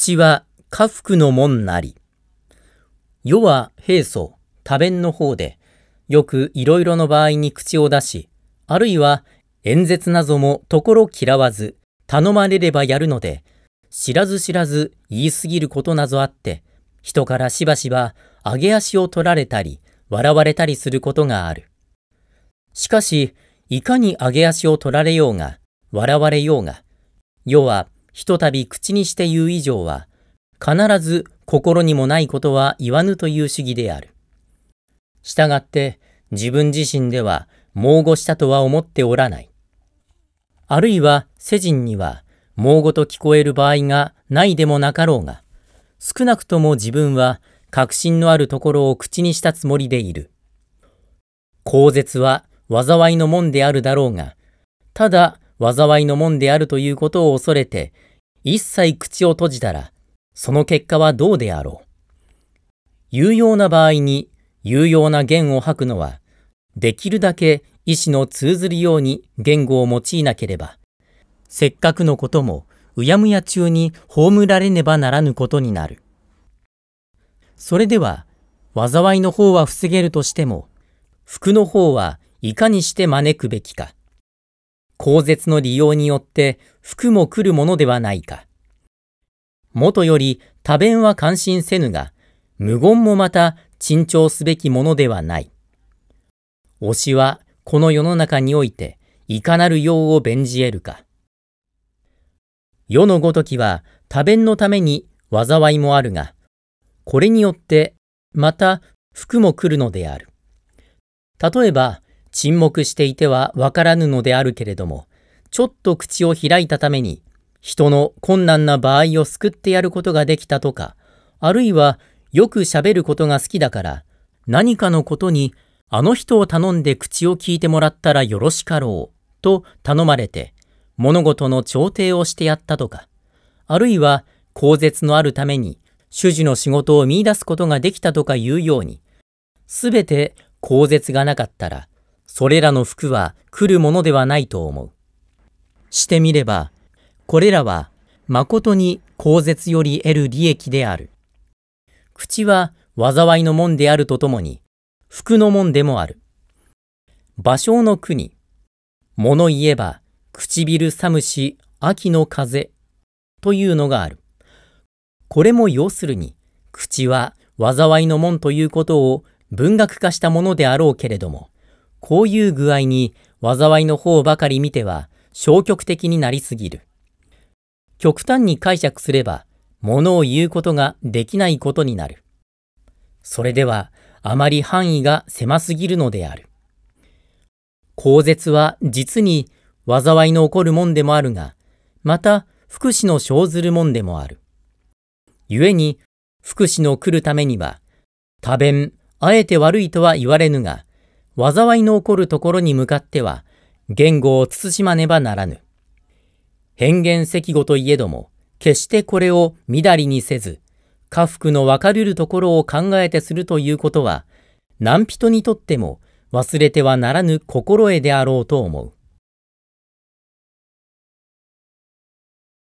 口は家福の門なり。世は平素、多弁の方で、よくいろいろの場合に口を出し、あるいは演説などもところ嫌わず、頼まれればやるので、知らず知らず言い過ぎることなぞあって、人からしばしば上げ足を取られたり、笑われたりすることがある。しかし、いかに上げ足を取られようが、笑われようが、世はひとたび口にして言う以上は、必ず心にもないことは言わぬという主義である。したがって、自分自身では、猛語したとは思っておらない。あるいは、世人には、猛語と聞こえる場合がないでもなかろうが、少なくとも自分は、確信のあるところを口にしたつもりでいる。口舌は災いのもんであるだろうが、ただ災いの門であるということを恐れて、一切口を閉じたら、その結果はどうであろう。有用な場合に有用な言を吐くのは、できるだけ意志の通ずるように言語を用いなければ、せっかくのこともうやむや中に葬られねばならぬことになる。それでは、災いの方は防げるとしても、服の方はいかにして招くべきか。口絶の利用によって服も来るものではないか。もとより多弁は関心せぬが、無言もまた珍重すべきものではない。推しはこの世の中においていかなる用を弁じ得るか。世のごときは多弁のために災いもあるが、これによってまた服も来るのである。例えば、沈黙していてはわからぬのであるけれども、ちょっと口を開いたために、人の困難な場合を救ってやることができたとか、あるいはよくしゃべることが好きだから、何かのことにあの人を頼んで口を聞いてもらったらよろしかろうと頼まれて、物事の調停をしてやったとか、あるいは口舌のあるために主事の仕事を見出すことができたとかいうように、すべて口舌がなかったら、それらの服は来るものではないと思う。してみれば、これらは誠に口舌より得る利益である。口は災いの門であるとともに、服の門でもある。芭蕉の国。物言えば、唇寒し秋の風というのがある。これも要するに、口は災いの門ということを文学化したものであろうけれども、こういう具合に災いの方ばかり見ては消極的になりすぎる。極端に解釈すれば、ものを言うことができないことになる。それでは、あまり範囲が狭すぎるのである。公絶は実に災いの起こるもんでもあるが、また福祉の生ずるもんでもある。故に、福祉の来るためには、多弁、あえて悪いとは言われぬが、災いの起こるところに向かっては、言語を慎まねばならぬ。変幻石語といえども、決してこれをみだりにせず、家福の分かれるところを考えてするということは、何人にとっても忘れてはならぬ心得であろうと思う。